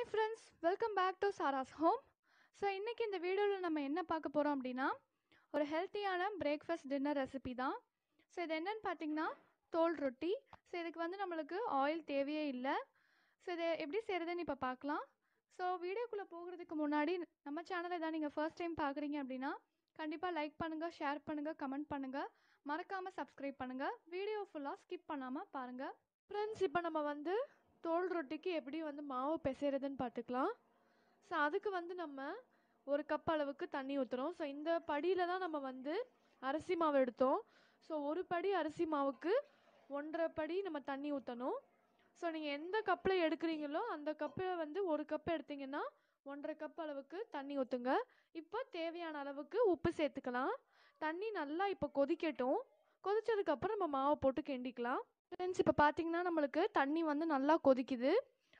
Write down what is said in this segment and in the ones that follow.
hi friends welcome back to Sara's home so இன்றைக்கி இந்த வீடியோவில் நம்ம என்ன பார்க்க போகிறோம் அப்படின்னா ஒரு ஹெல்த்தியான பிரேக்ஃபாஸ்ட் டின்னர் ரெசிபி தான் ஸோ இது என்னென்னு பார்த்தீங்கன்னா தோல் ரொட்டி ஸோ இதுக்கு வந்து நம்மளுக்கு ஆயில் தேவையே இல்லை ஸோ இதை எப்படி செய்கிறதுன்னு இப்போ பார்க்கலாம் ஸோ வீடியோக்குள்ளே போகிறதுக்கு முன்னாடி நம்ம சேனலை தான் நீங்கள் ஃபர்ஸ்ட் டைம் பார்க்குறீங்க அப்படின்னா கண்டிப்பாக லைக் பண்ணுங்கள் ஷேர் பண்ணுங்கள் கமெண்ட் பண்ணுங்கள் மறக்காமல் சப்ஸ்கிரைப் பண்ணுங்கள் வீடியோ ஃபுல்லாக ஸ்கிப் பண்ணாமல் பாருங்கள் ஃப்ரெண்ட்ஸ் இப்போ நம்ம வந்து தோல் ரொட்டிக்கு எப்படி வந்து மாவு பிசையிறதுன்னு பார்த்துக்கலாம் ஸோ அதுக்கு வந்து நம்ம ஒரு கப் அளவுக்கு தண்ணி ஊற்றுறோம் ஸோ இந்த படியில் தான் நம்ம வந்து அரிசி மாவு எடுத்தோம் ஸோ ஒரு படி அரிசி மாவுக்கு ஒன்றரை படி நம்ம தண்ணி ஊற்றணும் ஸோ நீங்கள் எந்த கப்பில் எடுக்கிறீங்களோ அந்த கப்பில் வந்து ஒரு கப் எடுத்திங்கன்னா ஒன்றரை கப் அளவுக்கு தண்ணி ஊற்றுங்க இப்போ தேவையான அளவுக்கு உப்பு சேர்த்துக்கலாம் தண்ணி நல்லா இப்போ கொதிக்கட்டும் கொதிச்சதுக்கப்புறம் நம்ம மாவை போட்டு கிண்டிக்கலாம் ஃப்ரெண்ட்ஸ் இப்போ பார்த்தீங்கன்னா நம்மளுக்கு தண்ணி வந்து நல்லா கொதிக்குது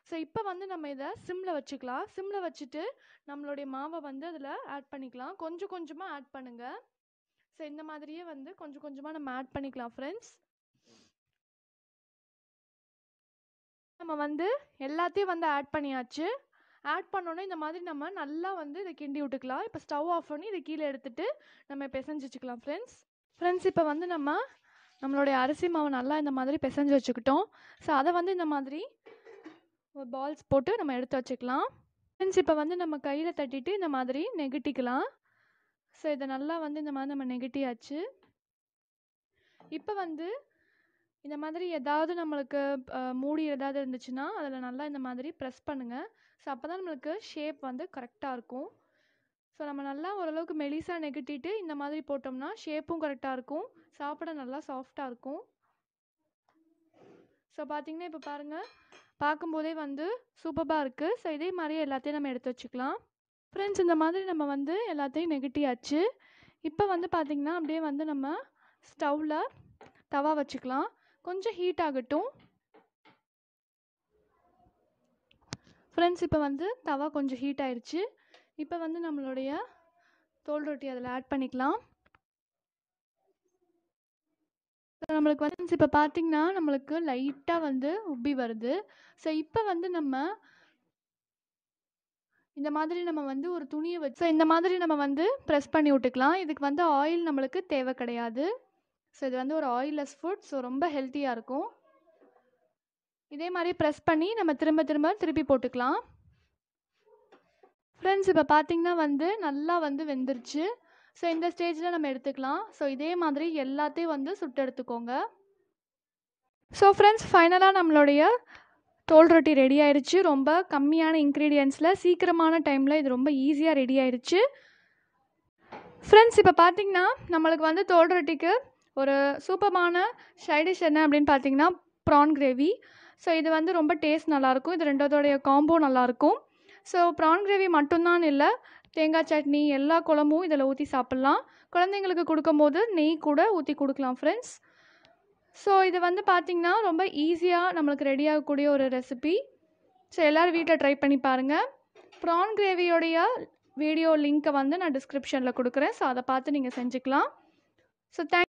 ஸோ இப்போ வந்து நம்ம இதை சிம்மில் வச்சுக்கலாம் சிம்மில் வச்சுட்டு நம்மளுடைய மாவை வந்து அதில் ஆட் பண்ணிக்கலாம் கொஞ்சம் கொஞ்சமாக ஆட் பண்ணுங்கள் ஸோ இந்த மாதிரியே வந்து கொஞ்சம் கொஞ்சமாக நம்ம ஆட் பண்ணிக்கலாம் ஃப்ரெண்ட்ஸ் நம்ம வந்து எல்லாத்தையும் வந்து ஆட் பண்ணியாச்சு ஆட் பண்ணோன்னே இந்த மாதிரி நம்ம நல்லா வந்து இதை கிண்டி விட்டுக்கலாம் இப்போ ஸ்டவ் ஆஃப் பண்ணி இதை கீழே எடுத்துகிட்டு நம்ம பிசைஞ்சு வச்சுக்கலாம் ஃப்ரெண்ட்ஸ் ஃப்ரெண்ட்ஸ் இப்போ வந்து நம்ம நம்மளுடைய அரிசி மாவு நல்லா இந்த மாதிரி பிசைஞ்சு வச்சுக்கிட்டோம் ஸோ அதை வந்து இந்த மாதிரி ஒரு பால்ஸ் போட்டு நம்ம எடுத்து வச்சுக்கலாம் ஃப்ரெண்ட்ஸ் இப்போ வந்து நம்ம கையில் தட்டிட்டு இந்த மாதிரி நெகட்டிக்கலாம் ஸோ இதை நல்லா வந்து இந்த மாதிரி நம்ம நெகட்டியாச்சு இப்போ வந்து இந்த மாதிரி ஏதாவது நம்மளுக்கு மூடி ஏதாவது இருந்துச்சுன்னா அதில் நல்லா இந்த மாதிரி ப்ரெஸ் பண்ணுங்கள் ஸோ அப்போ தான் நம்மளுக்கு ஷேப் வந்து கரெக்டாக இருக்கும் ஸோ நம்ம நல்லா ஓரளவுக்கு மெலிசாக நெகட்டிட்டு இந்த மாதிரி போட்டோம்னா ஷேப்பும் கரெக்டாக இருக்கும் சாப்பிட நல்லா சாஃப்டாக இருக்கும் ஸோ பார்த்தீங்கன்னா இப்போ பாருங்கள் பார்க்கும்போதே வந்து சூப்பராக இருக்குது ஸோ இதே மாதிரியே எல்லாத்தையும் நம்ம எடுத்து வச்சுக்கலாம் ஃப்ரெண்ட்ஸ் இந்த மாதிரி நம்ம வந்து எல்லாத்தையும் நெகட்டியாச்சு இப்போ வந்து பார்த்திங்கன்னா அப்படியே வந்து நம்ம ஸ்டவ்வில் தவா வச்சுக்கலாம் கொஞ்சம் ஹீட் ஆகட்டும் ஃப்ரெண்ட்ஸ் இப்போ வந்து தவா கொஞ்சம் ஹீட் ஆயிடுச்சு இப்போ வந்து நம்மளுடைய தோல் ரொட்டி அதில் ஆட் பண்ணிக்கலாம் நம்மளுக்கு வந்து இப்போ பார்த்தீங்கன்னா நம்மளுக்கு லைட்டாக வந்து உப்பி வருது ஸோ இப்போ வந்து நம்ம இந்த மாதிரி நம்ம வந்து ஒரு துணியை வச்சு இந்த மாதிரி நம்ம வந்து ப்ரெஸ் பண்ணி விட்டுக்கலாம் இதுக்கு வந்து ஆயில் நம்மளுக்கு தேவை கிடையாது ஸோ இது வந்து ஒரு ஆயில்லெஸ் ஃபுட் ஸோ ரொம்ப ஹெல்த்தியாக இருக்கும் இதே மாதிரி ப்ரெஸ் பண்ணி நம்ம திரும்ப திரும்ப திருப்பி போட்டுக்கலாம் ஃப்ரெண்ட்ஸ் இப்போ பார்த்திங்கன்னா வந்து நல்லா வந்து வெந்துருச்சு ஸோ இந்த ஸ்டேஜில் நம்ம எடுத்துக்கலாம் ஸோ இதே மாதிரி எல்லாத்தையும் வந்து சுட்டு எடுத்துக்கோங்க ஸோ ஃப்ரெண்ட்ஸ் ஃபைனலாக நம்மளுடைய தோல் ரொட்டி ரெடி ஆயிடுச்சு ரொம்ப கம்மியான இன்க்ரீடியன்ஸில் சீக்கிரமான டைமில் இது ரொம்ப ஈஸியாக ரெடி ஆயிடுச்சு ஃப்ரெண்ட்ஸ் இப்போ பார்த்தீங்கன்னா நம்மளுக்கு வந்து தோல் ரொட்டிக்கு ஒரு சூப்பமான சைடிஷ் என்ன அப்படின்னு பார்த்தீங்கன்னா ப்ரான் கிரேவி ஸோ இது வந்து ரொம்ப டேஸ்ட் நல்லாயிருக்கும் இது ரெண்டாவதுடைய காம்போ நல்லாயிருக்கும் ஸோ ப்ரான் கிரேவி மட்டும்தான் இல்லை தேங்காய் சட்னி எல்லா குழம்பும் இதில் ஊற்றி சாப்பிட்லாம் குழந்தைங்களுக்கு கொடுக்கும்போது நெய் கூட ஊற்றி கொடுக்கலாம் ஃப்ரெண்ட்ஸ் ஸோ இது வந்து பார்த்திங்கன்னா ரொம்ப ஈஸியாக நம்மளுக்கு ரெடி ஆகக்கூடிய ஒரு ரெசிபி ஸோ எல்லோரும் வீட்டில் ட்ரை பண்ணி பாருங்கள் ப்ரான் கிரேவியோடைய வீடியோ லிங்க்கை வந்து நான் டிஸ்கிரிப்ஷனில் கொடுக்குறேன் ஸோ அதை பார்த்து நீங்கள் செஞ்சுக்கலாம் ஸோ தேங்க்